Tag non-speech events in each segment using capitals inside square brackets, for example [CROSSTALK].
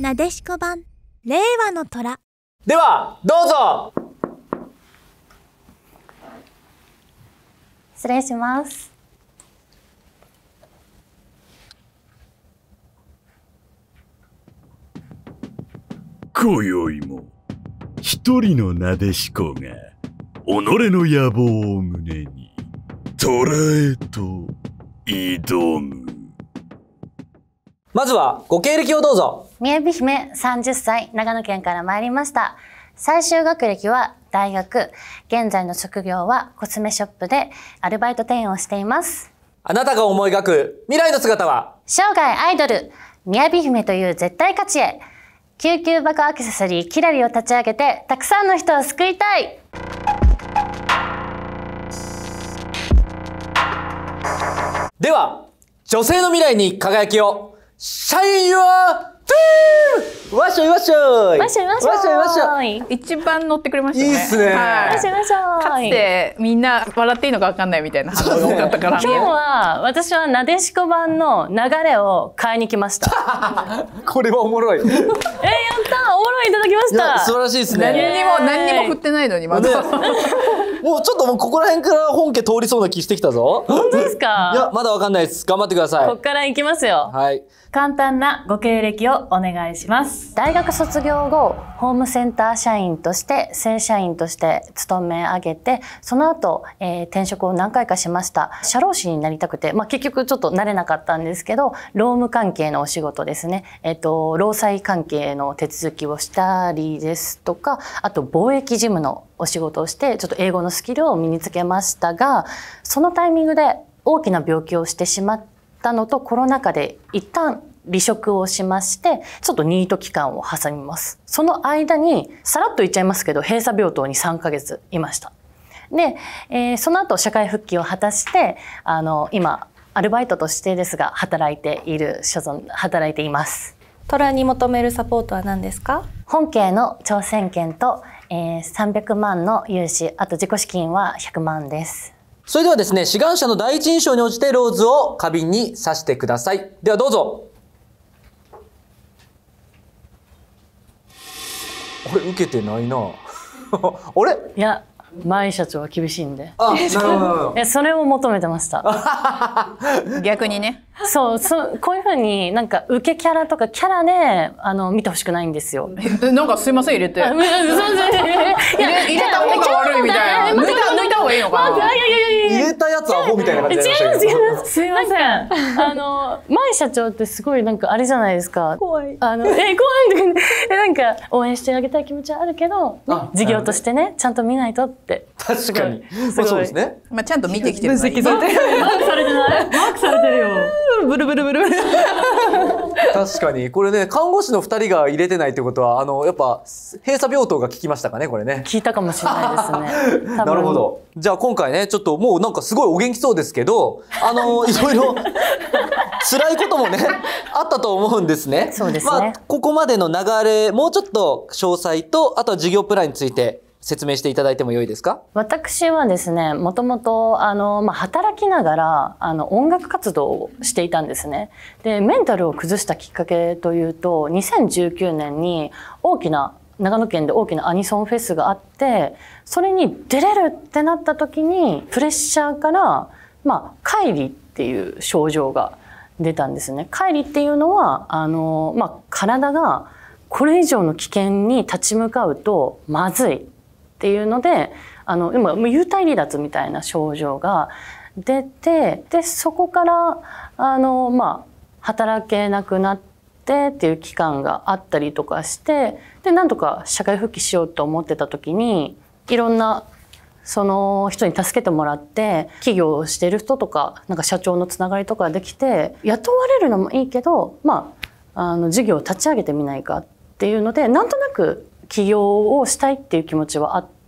なでしこ版令和の虎ではどうぞ失礼します今宵も一人のなでしこが己の野望を胸に虎へと挑むまずはご経歴をどうぞ。みやび姫30歳、長野県から参りました。最終学歴は大学、現在の職業はコスメショップでアルバイト店員をしています。あなたが思い描く未来の姿は生涯アイドル、みやび姫という絶対価値へ。救急爆アクセサリーキラリを立ち上げて、たくさんの人を救いたいでは、女性の未来に輝きをシャインはトゥーわしょいわしょいわしょいわしょいわしょい一番乗ってくれましたねいいっすね、はい、わしょいわしょいかつてみんな笑っていいのかわかんないみたいな話が多かったから、今日は私はなでしこ版の流れを買いに来ました [LAUGHS] これはおもろいえー、やったおもろいいただきました素晴らしいですね何にも何にも振ってないのにまだ、ねもうちょっともうここら辺から本家通りそうな気してきたぞ。本当ですかいや、まだわかんないです。頑張ってください。こっから行きますよ。はい。簡単なご経歴をお願いします。大学卒業後、ホームセンター社員として、正社員として勤め上げて、その後、えー、転職を何回かしました。社労士になりたくて、まあ結局ちょっとなれなかったんですけど、労務関係のお仕事ですね。えっ、ー、と、労災関係の手続きをしたりですとか、あと貿易事務のお仕事をしてちょっと英語のスキルを身につけましたがそのタイミングで大きな病気をしてしまったのとコロナ禍で一旦離職をしまして、ちょっとニート期間を挟みます。その間に、さらっと言っちゃいますけど、閉鎖病棟に3ヶ月いました。で、えー、その後社会復帰を果たして、あの、今、アルバイトとしてですが、働いている所存、働いています。虎に求めるサポートは何ですか本家の挑戦権と、え300万の融資、あと自己資金は100万です。それではですね、志願者の第一印象に応じてローズを花瓶に挿してください。ではどうぞ。あれ、受けてないな。[LAUGHS] あれいや、前社長は厳しいんで。あ、なるほどなるほど。え、それを求めてました。[LAUGHS] 逆にね。そう、そう、こういうふうになんか受けキャラとかキャラで、あの、見てほしくないんですよ。なんかすいません、入れて。そ入れた方が悪いみたいな。抜いた、抜いた方がいいのかな。入れたやつアホみたいな感じで。違違すいません。あの、前社長ってすごいなんかあれじゃないですか怖いあのえ怖いとか、なんか応援してあげたい気持ちはあるけど、ね、事業としてねちゃんと見ないとって確かにそうですね、まあ、ちゃんと見てきてる分析 [LAUGHS] されてないマークされてるよ [LAUGHS] ブルブルブルブル確かにこれね看護師の2人が入れてないってことはあのやっぱ閉鎖病棟が聞きましたかねこれね聞いたかもしれないですね [LAUGHS] なるほどじゃあ今回ねちょっともうなんかすごいお元気そうですけどあの [LAUGHS] いろいろ辛いこともねあったと思うんですねそうですね、まあ、ここまでの流れもうちょっと詳細とあとは事業プランについて説明していただいても良いですか私はですねもともとあの、まあ、働きながらあの音楽活動をしていたんですねでメンタルを崩したきっかけというと2019年に大きな長野県で大きなアニソンフェスがあってそれに出れるってなった時にプレッシャーから、まあ、乖離っていう症状が出たんですね。乖離っていうのはあの、まあ、体がこれ以上の危険に立ち向かうとまずいっていうのであの今幽体離脱みたいな症状が出てでそこからあの、まあ、働けなくなって。っていう期間があったりとかしてでなんとか社会復帰しようと思ってた時にいろんなその人に助けてもらって企業をしてる人とかなんか社長のつながりとかできて雇われるのもいいけど、まあ、あの事業を立ち上げてみないかっていうのでなんとなく起業をしたいっていう気持ちはあって。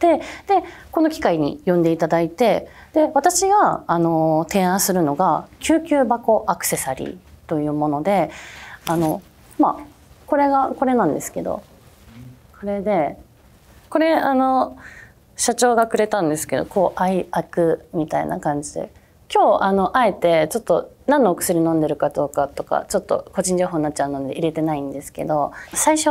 ってでこの機会に呼んでいただいてで私があの提案するのが救急箱アクセサリーというものであのまあこれがこれなんですけどこれでこれあの社長がくれたんですけどこう愛悪みたいな感じで今日あのあえてちょっと何のお薬飲んでるかどうかとかちょっと個人情報になっちゃうので入れてないんですけど最初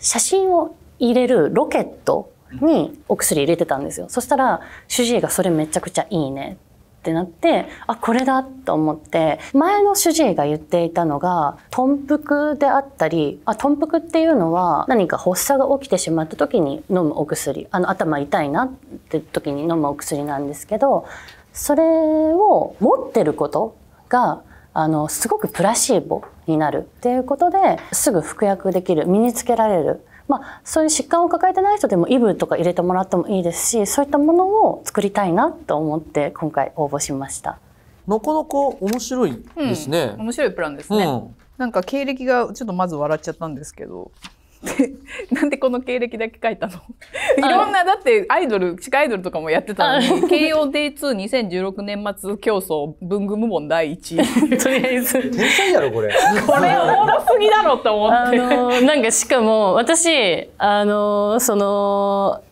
写真を入れるロケットにお薬入れてたんですよ。そしたら主治医がそれめちゃくちゃいいねってなって、あ、これだと思って、前の主治医が言っていたのが、豚腹であったり、あ、豚腹っていうのは何か発作が起きてしまった時に飲むお薬、あの頭痛いなって時に飲むお薬なんですけど、それを持ってることが、あの、すごくプラシーボになるっていうことですぐ服薬できる、身につけられる。まあ、そういう疾患を抱えてない人でもイブとか入れてもらってもいいですしそういったものを作りたいなと思って今回応募しました。なかなか面白いですね。うん、面白いプランですね、うん、なんか経歴がちょっとまず笑っちゃったんですけど。なんでこの経歴だけ書いたのいろんなだってアイドル地下アイドルとかもやってたのに KOD22016 年末競争文具部門第1位とりあえず天才やろこれこれおもろすぎだろと思ってあなんかしかも私あのその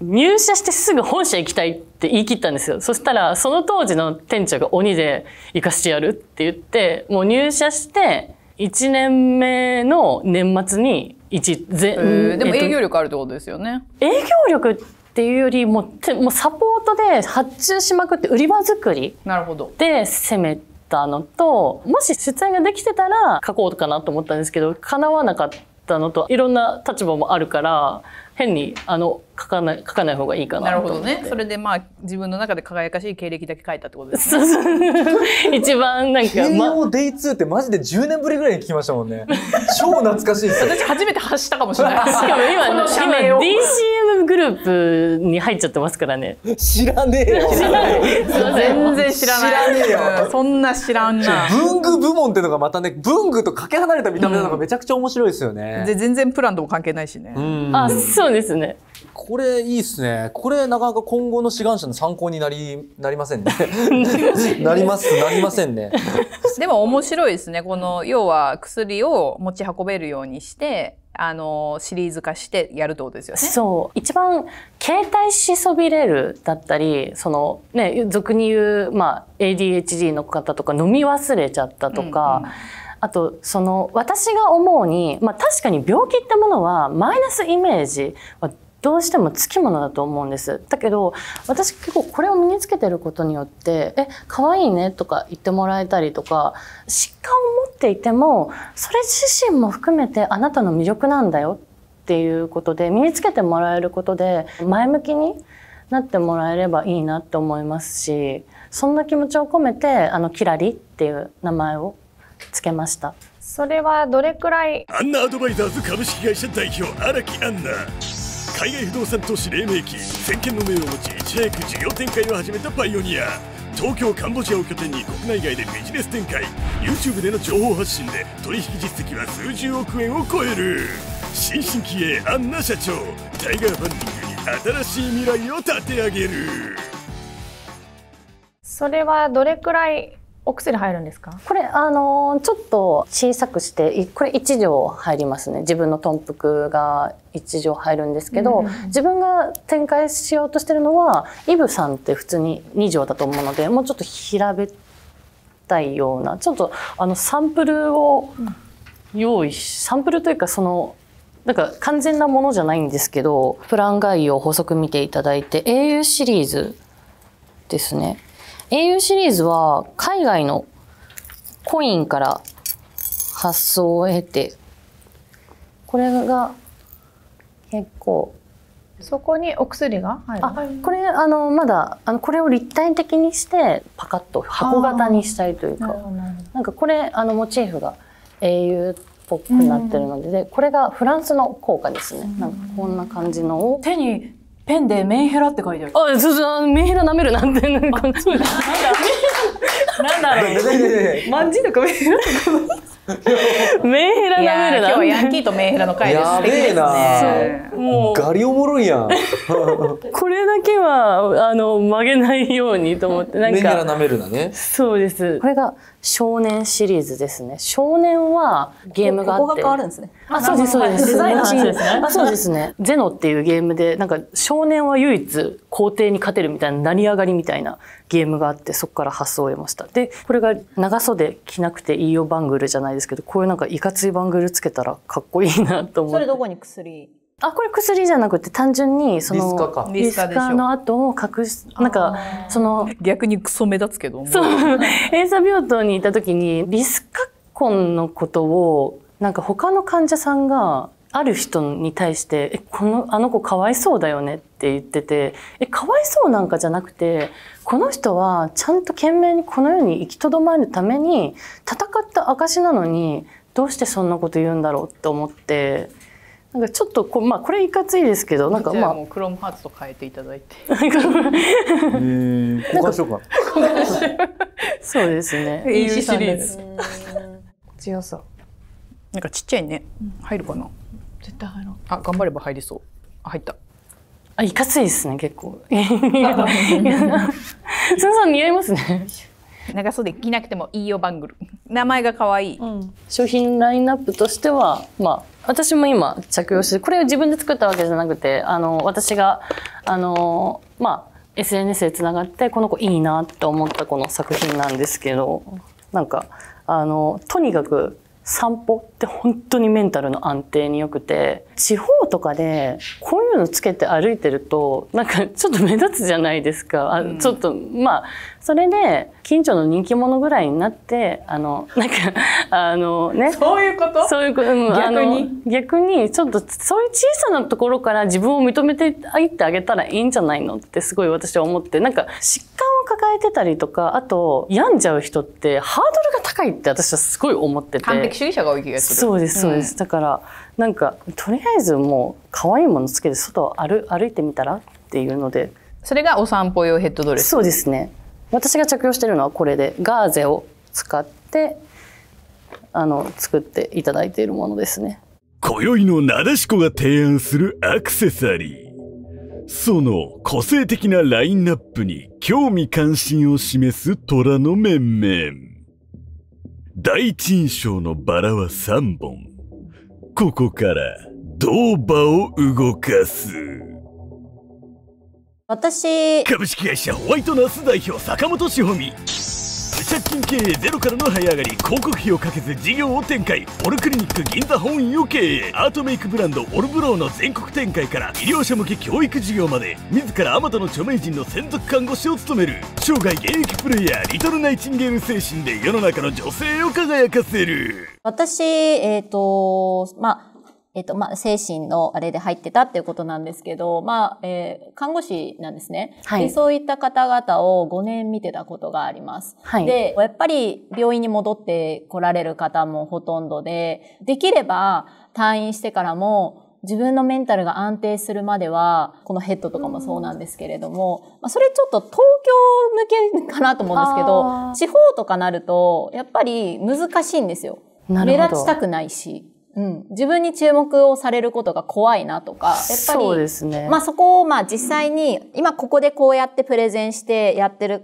入社してすぐ本社行きたいって言い切ったんですよそしたらその当時の店長が鬼で行かしてやるって言ってもう入社して1年目の年末に1全、えー、でも営業力あるってことですよね、えっと、営業力っていうよりももうサポートで発注しまくって売り場作りで攻めたのともし出演ができてたら書こうかなと思ったんですけど叶わなかったのといろんな立場もあるから変にあの書かない書かない方がいいかななるほどねそれでまあ自分の中で輝かしい経歴だけ書いたってことですね一番なんか「ま、慶応デイツーってマジで10年ぶりぐらいに聞きましたもんね [LAUGHS] 超懐かしいです私初めて発したかもしれないしかも今今 DCM グループに入っちゃってますからね知らねえよよ全然知らない知らねえよそんな知らんな文具部門っていうのがまたね文具とかけ離れた見た目なのがめちゃくちゃ面白いですよね、うん、全然プランとも関係ないしね、うん、あそうですね。これいいっすね。これなかなか今後の志願者の参考になりなりませんね。なりますなりませんね。でも面白いですね。この要は薬を持ち運べるようにして。あのシリーズ化してやるってことですよね。そう一番携帯しそびれるだったりそのね俗に言う、まあ、ADHD の方とか飲み忘れちゃったとか。うんうんあとその私が思うに、まあ、確かに病気ってものはマイナスイメージはどうしてもつきものだと思うんですだけど私結構これを身につけてることによって「え可愛いね」とか言ってもらえたりとか疾患を持っていてもそれ自身も含めてあなたの魅力なんだよっていうことで身につけてもらえることで前向きになってもらえればいいなって思いますしそんな気持ちを込めてあのキラリっていう名前をつけましたそれはどれくらいアンナアドバイザーズ株式会社代表荒木アンナ海外不動産投資黎明期先見の明を持ちいち早く事業展開を始めたパイオニア東京カンボジアを拠点に国内外でビジネス展開 YouTube での情報発信で取引実績は数十億円を超える新進気鋭アンナ社長タイガーファンディングに新しい未来を立て上げるそれはどれくらいお薬入るんですかこれあのちょっと小さくしてこれ1錠入りますね自分の豚腹が1錠入るんですけど、うん自分が展開しようとしてるのはイブさんって普通に2錠だと思うのでもうちょっと平べったいようなちょっとあのサンプルを用意し、サンプルというかそのなんか完全なものじゃないんですけどプラン概要補足見ていただいて au シリーズですね au シリーズは海外のコインから発想を経て、これが結構そこにお薬が入るあこれあのまだあのこれを立体的にしてパカッと箱型にしたいというかなんかこれあのモチーフが英雄っぽくなってるのでうん、でこれがフランスの効果ですね、なんかこんな感じのを手にペンでメンヘラって書いてある。あ、そうそう、メンヘラ舐めるなんて。なんか、なんだ。なんだろう。マンジとかメンヘラとか。メンヘラなめるな今日ヤンキーとメンヘラの会ですやべえなもうガリおもろいやん [LAUGHS] これだけはあの曲げないようにと思ってなんかメンヘラなめるなねそうですこれが少年シリーズですね少年はゲームがあってるんですねあそうですそうですデザインの話ですねあそうですねゼノっていうゲームでなんか少年は唯一皇帝に勝てるみたいな成り上がりみたいなゲームがあってそこから発想を得ましたでこれが長袖着なくていいよバングルじゃないですけどこういうなんかいかついバングルつけたらかっこいいなと思ってそれどこに薬あこれ薬じゃなくて単純にそのリスカの後を隠すなんかその逆にクソ目立つけどそう閉鎖病棟にいた時にリスカコンのことをなんか他の患者さんがある人に対して「えこのあの子かわいそうだよね」って言ってて「えかわいそうなんかじゃなくてこの人はちゃんと懸命にこの世に行きとどまるために戦った証なのにどうしてそんなこと言うんだろう」って思って。なんかちょっとこ,、まあ、これいかついですけどなんかまあクロームハーツと変えていただいてえー、交換しようか [LAUGHS] そうですねいい [LAUGHS] シリーズ強さなんかちっちゃいね入るかな絶対入ろうあ頑張れば入りそう入ったあいかついですね結構 [LAUGHS] すんさん似合いますね長袖着なくてもいいよバングル名前が可愛い、うん、商品ラインナップとしてはまあ私も今着用してこれを自分で作ったわけじゃなくてあの私があのまあ SNS でつながってこの子いいなって思ったこの作品なんですけどなんかあのとにかく散歩って本当にメンタルの安定に良くて地方とかでこういうのつけて歩いてるとなんかちょっと目立つじゃないですか、あちょっとまあそれで近所の人気者ぐらいになってあのなんかあのねそういうことそういううん、逆に逆にちょっとそういう小さなところから自分を認めていってあげたらいいんじゃないのってすごい私は思ってなんか疾患抱えてたりとか、あと、病んじゃう人ってハードルが高いって私はすごい思ってて。完璧主義者が多い気がする。そうです、そうです。うん、だから、なんか、とりあえずもう、可愛いものつけて外を歩歩いてみたらっていうので。それがお散歩用ヘッドドレスそうですね。私が着用してるのはこれで、ガーゼを使って、あの、作っていただいているものですね。今宵のなでしこが提案するアクセサリー。その個性的なラインナップに興味関心を示す虎の面々。第一印象のバラは3本。ここから銅場を動かす。私、株式会社ホワイトナース代表坂本志保美。借金経営ゼロからの這い上がり広告費をかけず事業を展開オルクリニック銀座本院を経営アートメイクブランドオルブローの全国展開から医療者向け教育事業まで自らあまたの著名人の専属看護師を務める生涯現役プレイヤーリトルナイチンゲール精神で世の中の女性を輝かせる私えっ、ー、とまあえっと、まあ、精神のあれで入ってたっていうことなんですけど、まあ、えー、看護師なんですね、はい、で。そういった方々を5年見てたことがあります。はい、で、やっぱり病院に戻って来られる方もほとんどで、できれば退院してからも、自分のメンタルが安定するまでは、このヘッドとかもそうなんですけれども、まあ、それちょっと東京向けかなと思うんですけど、地方とかなると、やっぱり難しいんですよ。目立ちたくないし。うん、自分に注目をされることが怖いなとか、やっぱり、そうですね。まあそこをまあ実際に、今ここでこうやってプレゼンしてやってる、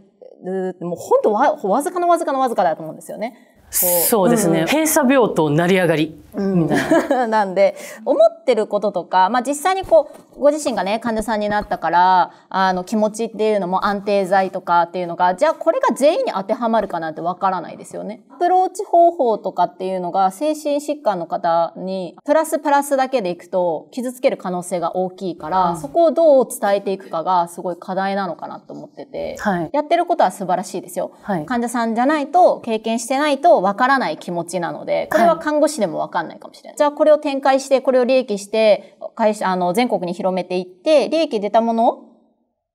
もう本当わ、わずかのわずかのわずかだと思うんですよね。そうですね、うん、閉鎖病棟成り上がり、うん、な。[LAUGHS] なんで、思ってることとか、まあ、実際にこう、ご自身がね、患者さんになったから、あの、気持ちっていうのも安定剤とかっていうのが、じゃあこれが全員に当てはまるかなんてわからないですよね。アプローチ方法とかっていうのが、精神疾患の方に、プラスプラスだけでいくと、傷つける可能性が大きいから、うん、そこをどう伝えていくかが、すごい課題なのかなと思ってて、はい、やってることは素晴らしいですよ。はい、患者さんじゃないと、経験してないと、わからない気持ちなので、これは看護師でもわかんないかもしれない。はい、じゃあこれを展開して、これを利益して、会社、あの、全国に広めていって、利益出たものを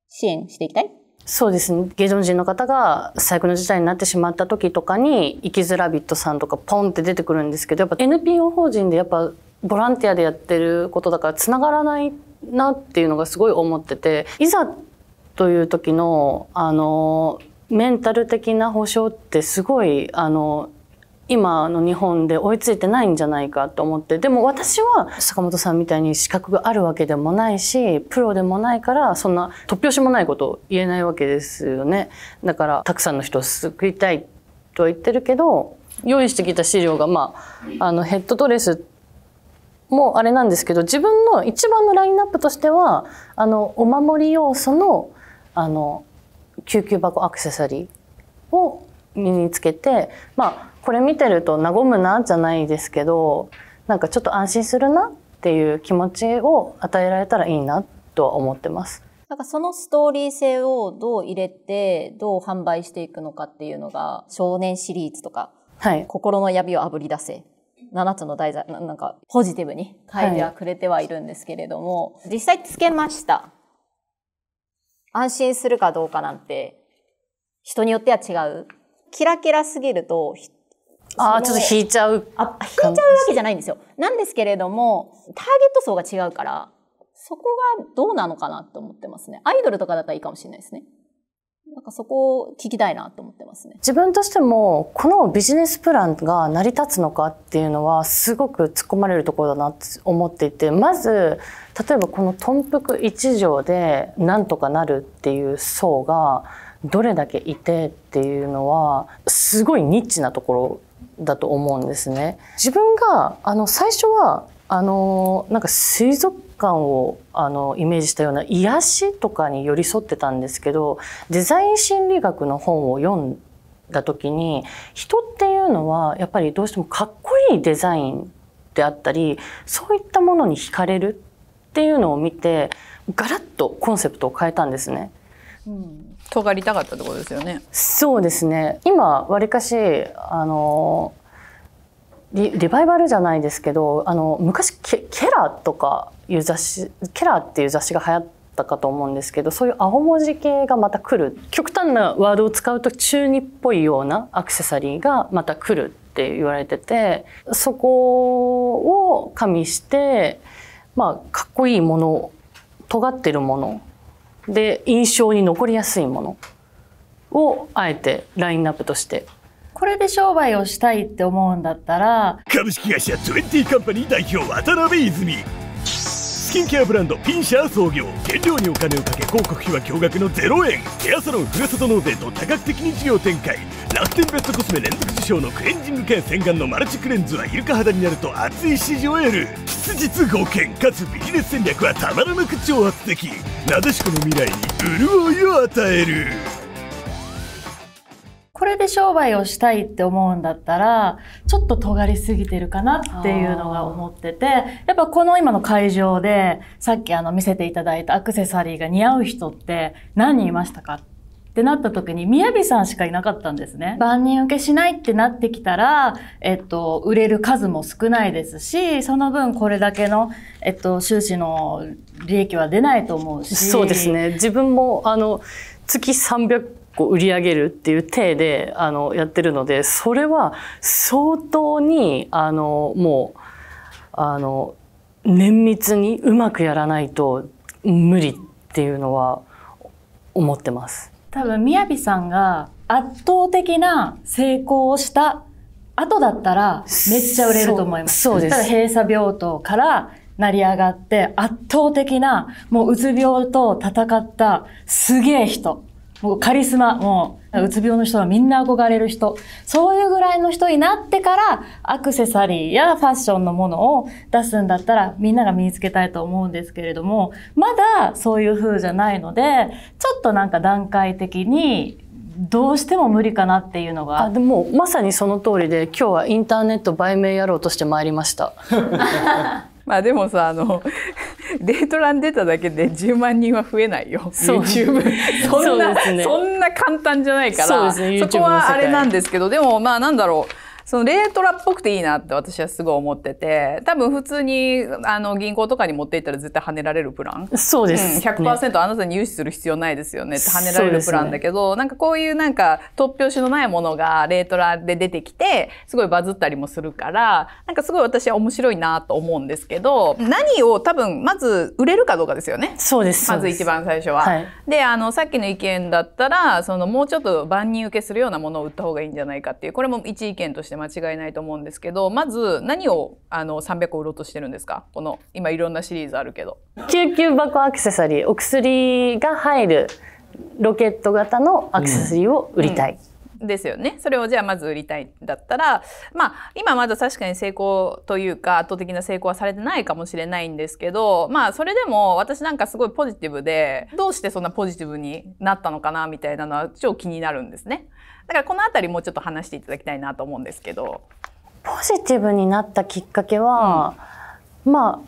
支援していきたいそうですね。芸能人の方が最悪の事態になってしまった時とかに、生きづらびっとさんとかポンって出てくるんですけど、やっぱ NPO 法人でやっぱボランティアでやってることだから繋がらないなっていうのがすごい思ってて、いざという時の、あの、メンタル的な保障ってすごいあの今の日本で追いついてないんじゃないかと思ってでも私は坂本さんみたいに資格があるわけでもないしプロでもないからそんな突拍子もないことを言えないわけですよねだからたくさんの人を救いたいとは言ってるけど用意してきた資料が、まあ、あのヘッドドレスもあれなんですけど自分の一番のラインナップとしてはあのお守り要素のあの救急箱アクセサリーを身につけてまあこれ見てると和むなじゃないですけどなんかちょっと安心するなっていう気持ちを与えられたらいいなとは思ってます。なんかそのストーリー性をどう入れてどう販売していくのかっていうのが少年シリーズとか、はい、心の闇をあぶり出せ7つの題材なんかポジティブに書いてはくれてはいるんですけれども、はい、実際つけました安心するかどうかなんて、人によっては違う。キラキラすぎると、ああ、ちょっと引いちゃう。あ、引いちゃうわけじゃないんですよ。なんですけれども、ターゲット層が違うから、そこがどうなのかなと思ってますね。アイドルとかだったらいいかもしれないですね。なんかそこを聞きたいなと思ってますね。自分としても、このビジネスプランが成り立つのかっていうのは、すごく突っ込まれるところだなって思っていて、まず、例えばこの豚腹1条でなんとかなるっていう層が、どれだけいてっていうのは、すごいニッチなところだと思うんですね。自分が、あの、最初は、あの、なんか水族感をあのイメージしたような癒しとかに寄り添ってたんですけどデザイン心理学の本を読んだ時に人っていうのはやっぱりどうしてもかっこいいデザインであったりそういったものに惹かれるっていうのを見てガラッとコンセプトを変えたんですね。うん、尖りたかったってことですよね。そうですね。今わりかしあのリバイバルじゃないですけどあの昔ケケラとかいう雑誌「ケラー」っていう雑誌が流行ったかと思うんですけどそういう青文字系がまた来る極端なワードを使うと中二っぽいようなアクセサリーがまた来るって言われててそこを加味してまあかっこいいもの尖ってるもので印象に残りやすいものをあえてラインナップとしてこれで商売をしたいって思うんだったら株式会社20カンパニー代表渡辺泉スキンケアブランドピンシャー創業原料にお金をかけ広告費は驚愕の0円ヘアサロンふるさと納税と多角的に事業展開楽天ベストコスメ連続受賞のクレンジング兼洗顔のマルチクレンズはイルカ肌になると熱い支持を得る質実合憲かつビジネス戦略はたまらなく挑発的なでしこの未来に潤いを与えるそれで商売をしたいって思うんだったらちょっと尖りすぎてるかなっていうのが思っててやっぱこの今の会場でさっきあの見せていただいたアクセサリーが似合う人って何人いましたかってなった時に、みやびさんしかいなかったんですね。万人受けしないってなってきたら、えっと、売れる数も少ないですし、その分これだけの、えっと、収支の利益は出ないと思うし。そうですね。自分も、あの、月300こう売り上げるっていう体であのやってるのでそれは相当にあのもうあの綿密にうまくやらないと無理っていうのは思ってます。多分みやびさんが圧倒的な成功をした後だったらめっちゃ売れると思います。そうです。閉鎖病棟から成り上がって圧倒的なもううつ病と戦ったすげえ人もうカリスマ、もう、うつ病の人はみんな憧れる人、そういうぐらいの人になってから、アクセサリーやファッションのものを出すんだったら、みんなが身につけたいと思うんですけれども、まだそういう風じゃないので、ちょっとなんか段階的に、どうしても無理かなっていうのがあでもまさにその通りで今日はインターネット売名やろうとしてまいりました [LAUGHS] [LAUGHS] まあでもさあの [LAUGHS] デートラン出ただけで10万人は増えないよ YouTube [LAUGHS] そんなそ,、ね、そんな簡単じゃないからそ,、ね、そこはあれなんですけどでもまあなんだろうそのレートラっぽくていいなって私はすごい思ってて多分普通にあの銀行とかに持っていったら絶対跳ねられるプランそうです、うん、100%あなたに融資する必要ないですよねって跳ねられるプランだけど、ね、なんかこういうなんか突拍子のないものがレートラで出てきてすごいバズったりもするからなんかすごい私は面白いなと思うんですけど何を多分まず売れるかどうかですよねそうですまず一番最初は。はい、であのさっきの意見だったらそのもうちょっと万人受けするようなものを売った方がいいんじゃないかっていうこれも一意見として間違いないと思うんですけどまず何をあの300個売ろうとしてるんですかこの今いろんなシリーズあるけど。救急箱アクセサリーお薬が入るロケット型のアクセサリーを売りたい。うんうんですよね。それをじゃあまず売りたいんだったら、まあ今まだ確かに成功というか圧倒的な成功はされてないかもしれないんですけど、まあそれでも私なんかすごいポジティブで、どうしてそんなポジティブになったのかなみたいなのは超気になるんですね。だからこの辺りもうちょっと話していただきたいなと思うんですけど。ポジティブになったきっかけは、うん、まあ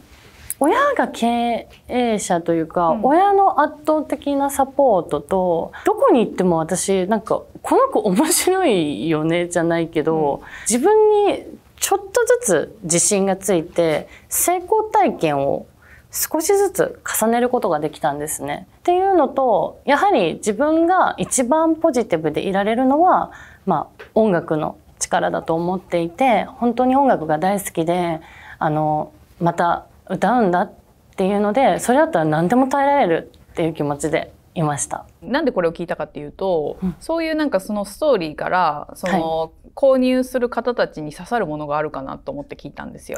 親が経営者というか、うん、親の圧倒的なサポートとどこに行っても私なんかこの子面白いよねじゃないけど、うん、自分にちょっとずつ自信がついて成功体験を少しずつ重ねることができたんですね。っていうのとやはり自分が一番ポジティブでいられるのは、まあ、音楽の力だと思っていて本当に音楽が大好きであのまた歌うんだっていうのでそれだったら何でも耐えられるっていう気持ちでいました。なんでこれを聞いたかっていうと、うん、そういうなんかそのストーリーからその、購入する方たちに刺さるものがあるかなと思って聞いたんですよ。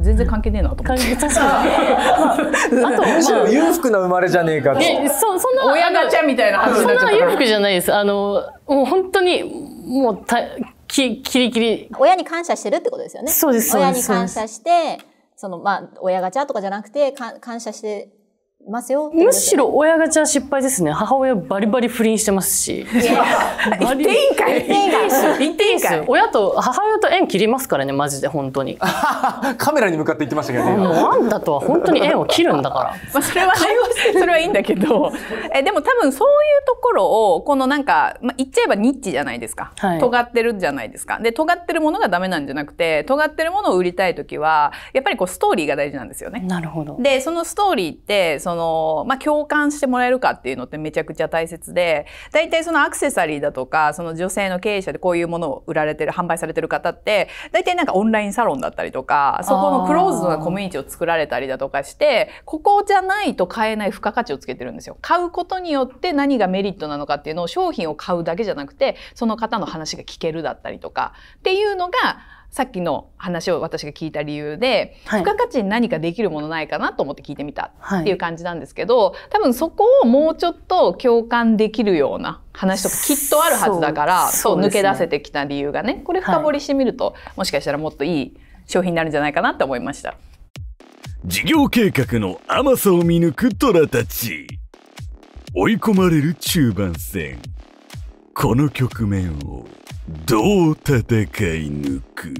全然関係ねえなと思って。確かに。むしろ裕福な生まれじゃねえかって。そそんな [LAUGHS] 親ガチャみたいな話にゃそんな裕福じゃないです。あのもう本当にもうたきキリキリ。親に感謝してるってことですよね。そうです親に感謝してそのまあ親ガチャとかじゃなくて感謝してますよむしろ親ガチャ失敗ですね母親バリバリ不倫してますし言っていいんかい言っていいんかい親と母親と縁切りますからねマジで本当に [LAUGHS] カメラに向かって言ってましたけどねもうあんたとは本当に縁を切るんだからまあそれは、ね、それはいいんだけどえでも多分そういうところをこのなんか、まあ、言っちゃえばニッチじゃないですか、はい、尖ってるじゃないですかで尖ってるものがダメなんじゃなくて尖ってるものを売りたい時はやっぱりこうストーリーが大事なんですよねなるほどでそのストーリーってそのその、まあ、共感してもらえるかっていうのってめちゃくちゃ大切で、大体そのアクセサリーだとか、その女性の経営者でこういうものを売られてる、販売されてる方って、大体なんかオンラインサロンだったりとか、そこのクローズドなコミュニティを作られたりだとかして、ここじゃないと買えない付加価値をつけてるんですよ。買うことによって何がメリットなのかっていうのを商品を買うだけじゃなくて、その方の話が聞けるだったりとか、っていうのが、さっきの話を私が聞いた理由で、はい、付加価値に何かできるものないかなと思って聞いてみたっていう感じなんですけど、はい、多分そこをもうちょっと共感できるような話とかきっとあるはずだからそう、ね、抜け出せてきた理由がねこれ深掘りしてみると、はい、もしかしたらもっといい商品になるんじゃないかなって思いました事業計画の甘さを見抜く虎たち追い込まれる中盤戦この局面を。どう戦い抜く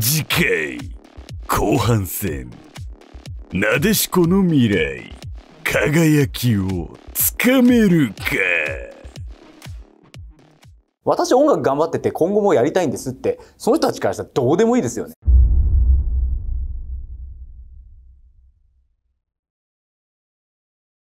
次回後半戦なでしこの未来輝きをつかめるか私音楽頑張ってて今後もやりたいんですってその人たちからしたらどうでもいいですよね。